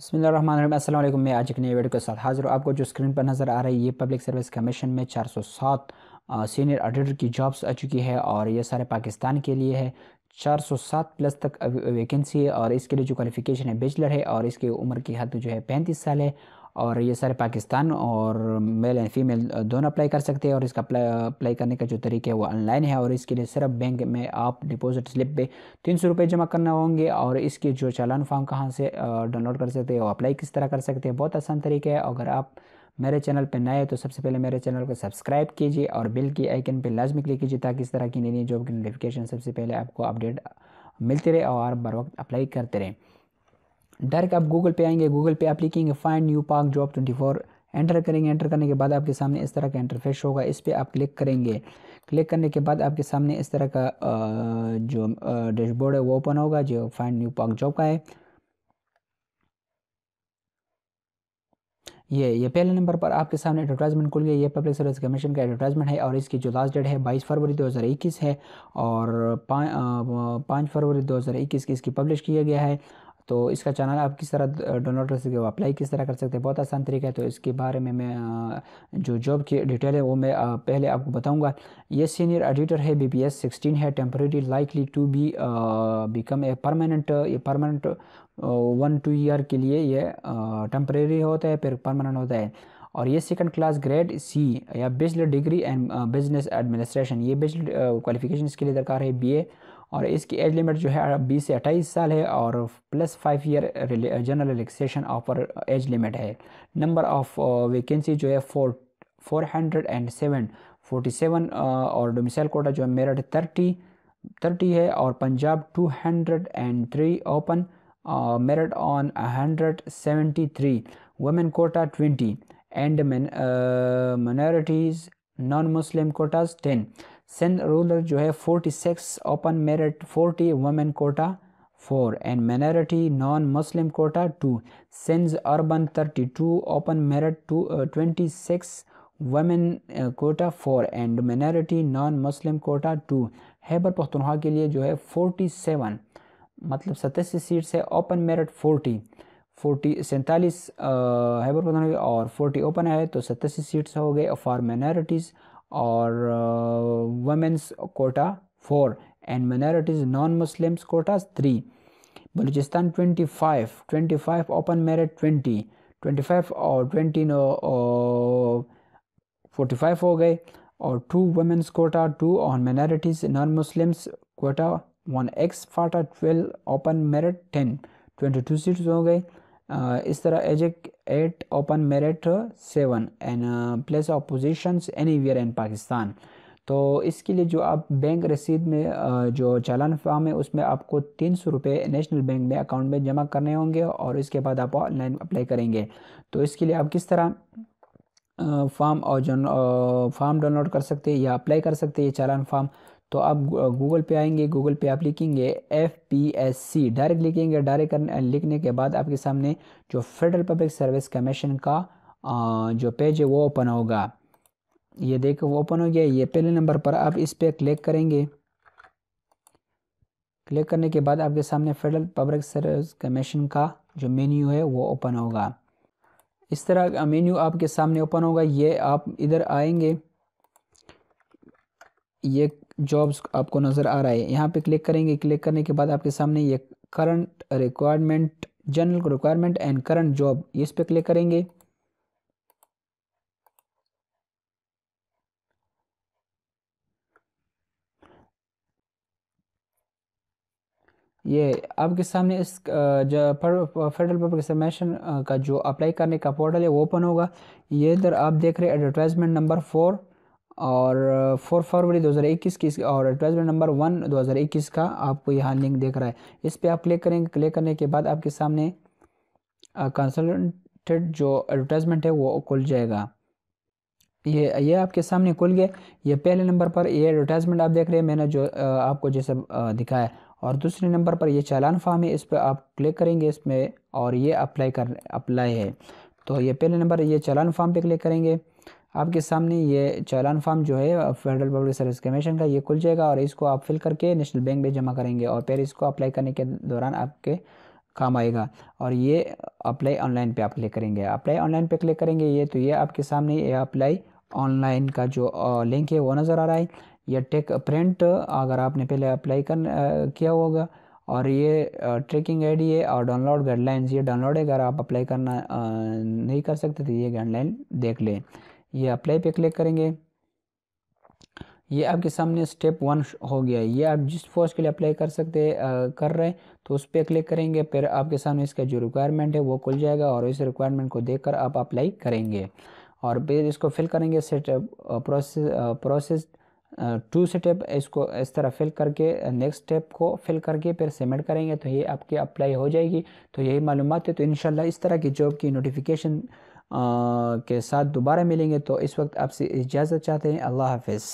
बसमिल मैं आज एक नई वीडियो के साथ हाजिर हूँ आपको जो स्क्रीन पर नज़र आ रही है ये पब्लिक सर्विस कमीशन में 407 सीनियर ऑडिटर की जॉब्स आ चुकी है और ये सारे पाकिस्तान के लिए है 407 प्लस तक वैकेंसी है और इसके लिए जो क्वालिफिकेशन है बेचलर है और इसकी उम्र की हद जो है पैंतीस साल है और ये सारे पाकिस्तान और मेल एंड फीमेल दोनों अप्लाई कर सकते हैं और इसका अप्लाई करने का जो तरीका है वो ऑनलाइन है और इसके लिए सिर्फ बैंक में आप डिपॉजिट स्लिप पे तीन सौ रुपये जमा करना होंगे और इसके जो चालान फॉर्म कहाँ से डाउनलोड कर सकते हैं और अप्लाई किस तरह कर सकते हैं बहुत आसान तरीका है अगर आप मेरे चैनल पर नए तो सबसे पहले मेरे चैनल को सब्सक्राइब कीजिए और बिल की आइकन पर लाजमी क्लिक कीजिए ताकि इस तरह की नई नई जॉब की नोटिफिकेशन सबसे पहले आपको अपडेट मिलते रहे और बर वक्त अप्लाई करते रहें डायरेक्ट आप गूगल पे आएंगे गूगल पे आप लिखेंगे find new park job twenty four enter करेंगे एंटर करने के बाद आपके सामने इस तरह का इंटरफेस होगा इस पर आप क्लिक करेंगे क्लिक करने के बाद आपके सामने इस तरह का जो डैशबोर्ड है वो ओपन होगा जो फाइंड न्यू पार्क जॉब का है ये ये पहले नंबर पर आपके सामने एडवर्टाइजमेंट खुल गया ये पब्लिक सर्विस कमीशन का एडवर्टाइजमेंट है और इसकी जो लास्ट डेट है 22 फरवरी 2021 है और पाँच फरवरी 2021 की इसकी पब्लिश किया गया है तो इसका चैनल आप किस तरह डाउनलोड कर सकते हो अप्लाई किस तरह कर सकते हैं बहुत आसान तरीका है तो इसके बारे में मैं जो जॉब की डिटेल है वो मैं पहले आपको बताऊंगा ये सीनियर एडिटर है बी पी एस सिक्सटीन है temporary likely to be become a permanent ये परमानेंट वन टू ईयर के लिए ये टेम्प्रेरी होता है फिर परमानेंट होता है और ये सेकंड क्लास ग्रेड सी या bachelor degree and business administration ये बेचलर क्वालिफिकेशन इसके लिए दरकार है बीए और इसकी एज लिमिट जो है बीस से अट्ठाईस साल है और plus five year general relaxation offer age limit है नंबर ऑफ वैकेंसी जो है four four hundred and seven forty seven और डोमिसल कोटा जो है मेरठ थर्टी थर्टी है और Punjab two hundred and three open merit one hundred seventy three women quota twenty and minorities non Muslim quotas ten Sindh rural जो है forty six open merit forty women quota four and minority non Muslim quota two Sindh urban thirty two open merit two twenty six women quota four and minority non Muslim quota two Khyber Pakhtunkhwa के लिए जो है forty seven मतलब सतासी seats है open merit forty forty सैंतालीस Khyber uh, Pakhtunkhwa और forty open है तो सतासी सीट्स हो गए फॉर मेनारिटीज़ और womens quota four and minorities non Muslims quota three Balochistan twenty five twenty five open merit twenty twenty five और ट्वेंटी फोर्टी फाइव हो गए और two womens quota two on minorities non Muslims quota one ex FATA twelve open merit ten twenty two seats हो गए Uh, इस तरह age eight open merit seven and place of position anywhere in Pakistan तो इसके लिए जो आप bank रसीद में uh, जो चालान फॉर्म है उसमें आपको तीन सौ रुपये नेशनल बैंक में अकाउंट में जमा करने होंगे और इसके बाद आप ऑनलाइन अप्लाई करेंगे तो इसके लिए आप किस तरह फॉर्म uh, और फॉर्म डाउनलोड कर सकते हैं या अप्लाई कर सकते हैं ये चालान फॉर्म तो आप गूगल पे आएंगे गूगल पे आप लिखेंगे F P S C direct लिखेंगे डायरेक्ट लिखने के बाद आपके सामने जो फेडरल पब्लिक सर्विस कमीशन का जो पेज है वो ओपन होगा ये देखो ओपन हो गया ये पहले नंबर पर आप इस पर क्लिक करेंगे क्लिक करने के बाद आपके सामने फेडरल पब्लिक सर्विस कमीशन का जो मेन्यू है वो ओपन होगा इस तरह मेन्यू आपके सामने ओपन होगा ये आप इधर आएंगे ये जॉब्स आपको नज़र आ रहा है यहाँ पे क्लिक करेंगे क्लिक करने के बाद आपके सामने ये current requirement general requirement and current job इस पर क्लिक करेंगे ये आपके सामने इस जो फेडरल पब्लिक प्रोफेशन का जो अप्लाई करने का पोर्टल है वो ओपन होगा ये इधर आप देख रहे हैं एडवर्टाइजमेंट नंबर फोर और फोर फरवरी 2021 की और एडवर्टाइजमेंट नंबर वन 2021 का आपको यहाँ लिंक देख रहा है इस पर आप क्लिक करेंगे क्लिक करने के बाद आपके सामने कंसल्टेड जो एडवर्टाइजमेंट है वो खुल जाएगा ये ये आपके सामने खुल गया ये पहले नंबर पर ये एडवर्टाइजमेंट आप देख रहे हैं मैंने जो आपको जैसे दिखाया और दूसरे नंबर पर ये चालान फार्म है इस पर आप क्लिक करेंगे इसमें और ये अप्लाई कर अप्लाई है तो ये पहले नंबर ये चालान फार्म पे क्लिक करेंगे आपके सामने ये चालान फॉर्म जो है फेडरल पब्लिक सर्विस कमीशन का ये खुल जाएगा और इसको आप फिल करके नेशनल बैंक में जमा करेंगे और फिर इसको अप्लाई करने के दौरान आपके काम आएगा और ये अप्लाई ऑनलाइन पे आप क्लिक करेंगे अप्लाई ऑनलाइन पे क्लिक करेंगे ये तो ये आपके सामने ये अप्लाई ऑनलाइन का जो लिंक है वो नज़र आ रहा है यह टेक प्रिंट अगर आपने पहले अप्लाई कर किया होगा और ये ट्रैकिंग आईडी है और डाउनलोड गाइडलाइंस ये डाउनलोड है अगर आप अप्लाई करना नहीं कर सकते तो ये गाइडलाइन देख लें ये अप्लाई पे क्लिक करेंगे ये आपके सामने स्टेप वन हो गया है ये आप जिस फोर्स के लिए अप्लाई कर सकते हैं कर रहे हैं तो उस पर क्लिक करेंगे फिर आपके सामने इसका जो रिक्वायरमेंट है वो खुल जाएगा और इस रिक्वायरमेंट को देखकर आप अप्लाई करेंगे और फिर इसको फिल करेंगे set process process two step इसको इस तरह फिल करके नेक्स्ट स्टेप को फिल करके फिर सबमिट करेंगे तो ये आपकी अप्लाई हो जाएगी तो यही मालूम है तो इन इस तरह की जॉब की नोटिफिकेशन के साथ दोबारा मिलेंगे तो इस वक्त आपसे इजाज़त चाहते हैं अल्लाह हाफिज़